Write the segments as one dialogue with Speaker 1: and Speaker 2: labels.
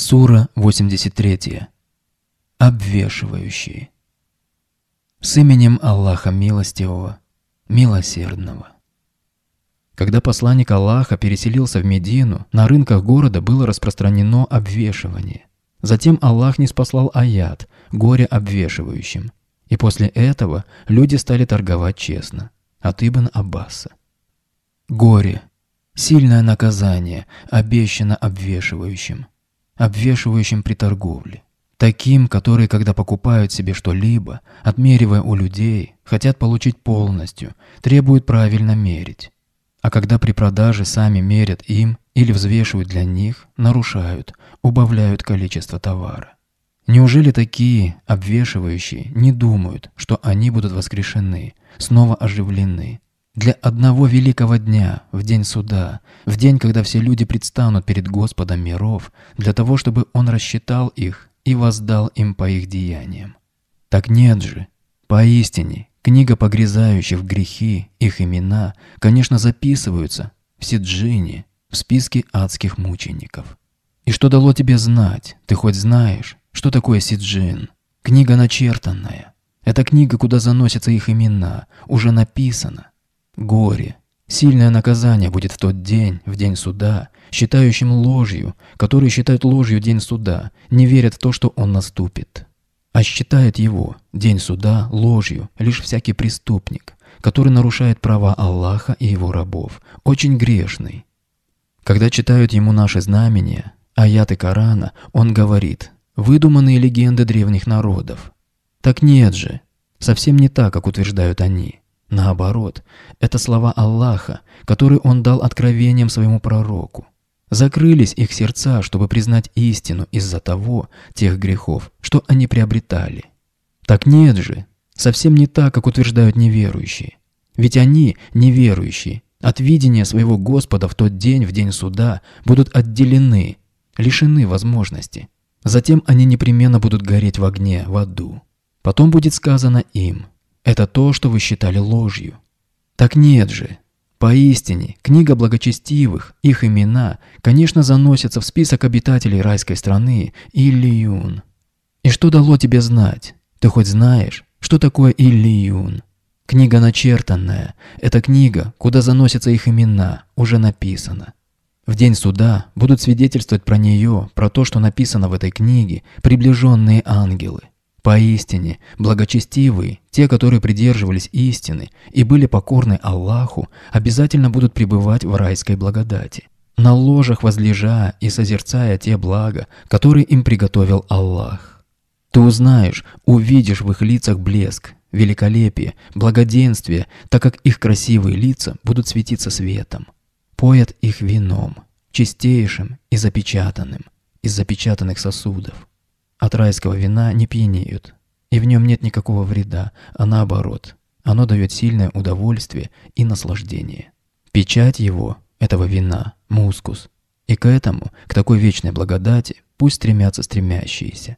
Speaker 1: Сура 83. Обвешивающие. С именем Аллаха Милостивого, Милосердного. Когда посланник Аллаха переселился в Медину, на рынках города было распространено обвешивание. Затем Аллах не спаслал аят, горе обвешивающим. И после этого люди стали торговать честно. От Ибн Аббаса. Горе. Сильное наказание обещано обвешивающим обвешивающим при торговле. Таким, которые, когда покупают себе что-либо, отмеривая у людей, хотят получить полностью, требуют правильно мерить. А когда при продаже сами мерят им или взвешивают для них, нарушают, убавляют количество товара. Неужели такие, обвешивающие, не думают, что они будут воскрешены, снова оживлены, для одного великого дня, в день суда, в день, когда все люди предстанут перед Господом миров, для того, чтобы Он рассчитал их и воздал им по их деяниям. Так нет же, поистине, книга погрязающих в грехи, их имена, конечно, записываются в Сиджине, в списке адских мучеников. И что дало тебе знать, ты хоть знаешь, что такое Сиджин? Книга начертанная. Это книга, куда заносятся их имена, уже написана горе. Сильное наказание будет в тот день, в день суда, считающим ложью, которые считают ложью день суда, не верят в то, что он наступит. А считает его, день суда, ложью, лишь всякий преступник, который нарушает права Аллаха и его рабов, очень грешный. Когда читают ему наши знамения, аяты Корана, он говорит «выдуманные легенды древних народов». Так нет же, совсем не так, как утверждают они. Наоборот, это слова Аллаха, которые он дал откровением своему пророку. Закрылись их сердца, чтобы признать истину из-за того, тех грехов, что они приобретали. Так нет же, совсем не так, как утверждают неверующие. Ведь они, неверующие, от видения своего Господа в тот день, в день суда, будут отделены, лишены возможности. Затем они непременно будут гореть в огне, в аду. Потом будет сказано им – это то, что вы считали ложью. Так нет же. Поистине, книга благочестивых, их имена, конечно, заносятся в список обитателей райской страны Иллиюн. И что дало тебе знать? Ты хоть знаешь, что такое Иллиюн? Книга начертанная. Эта книга, куда заносятся их имена, уже написана. В день суда будут свидетельствовать про нее, про то, что написано в этой книге, приближенные ангелы. Поистине, благочестивые, те, которые придерживались истины и были покорны Аллаху, обязательно будут пребывать в райской благодати, на ложах возлежа и созерцая те блага, которые им приготовил Аллах. Ты узнаешь, увидишь в их лицах блеск, великолепие, благоденствие, так как их красивые лица будут светиться светом. Поят их вином, чистейшим и запечатанным, из запечатанных сосудов. От райского вина не пьянеют. И в нем нет никакого вреда, а наоборот. Оно дает сильное удовольствие и наслаждение. Печать его, этого вина, мускус. И к этому, к такой вечной благодати, пусть стремятся стремящиеся.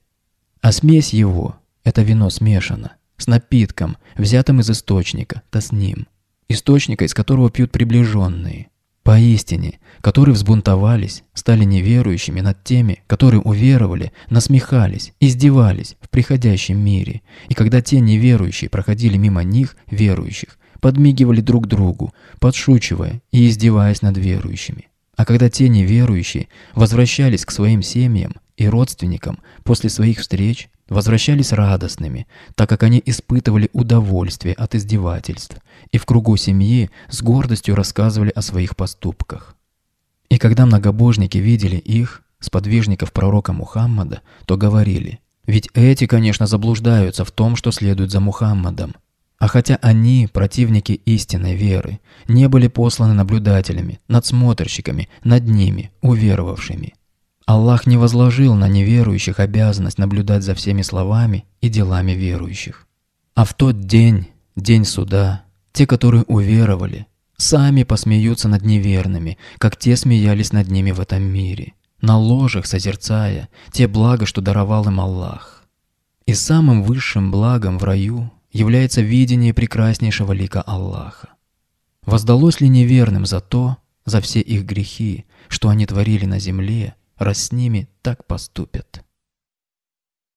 Speaker 1: А смесь его, это вино смешано, с напитком, взятым из источника, да с ним. Источника, из которого пьют приближенные. Поистине, которые взбунтовались, стали неверующими над теми, которые уверовали, насмехались, издевались в приходящем мире. И когда те неверующие проходили мимо них, верующих, подмигивали друг другу, подшучивая и издеваясь над верующими. А когда те неверующие возвращались к своим семьям и родственникам после своих встреч, возвращались радостными, так как они испытывали удовольствие от издевательств и в кругу семьи с гордостью рассказывали о своих поступках. И когда многобожники видели их, сподвижников пророка Мухаммада, то говорили, ведь эти, конечно, заблуждаются в том, что следуют за Мухаммадом. А хотя они, противники истинной веры, не были посланы наблюдателями, надсмотрщиками, над ними, уверовавшими – Аллах не возложил на неверующих обязанность наблюдать за всеми словами и делами верующих. А в тот день, день суда, те, которые уверовали, сами посмеются над неверными, как те смеялись над ними в этом мире, на ложах созерцая те блага, что даровал им Аллах. И самым высшим благом в раю является видение прекраснейшего лика Аллаха. Воздалось ли неверным за то, за все их грехи, что они творили на земле, раз с ними так поступят.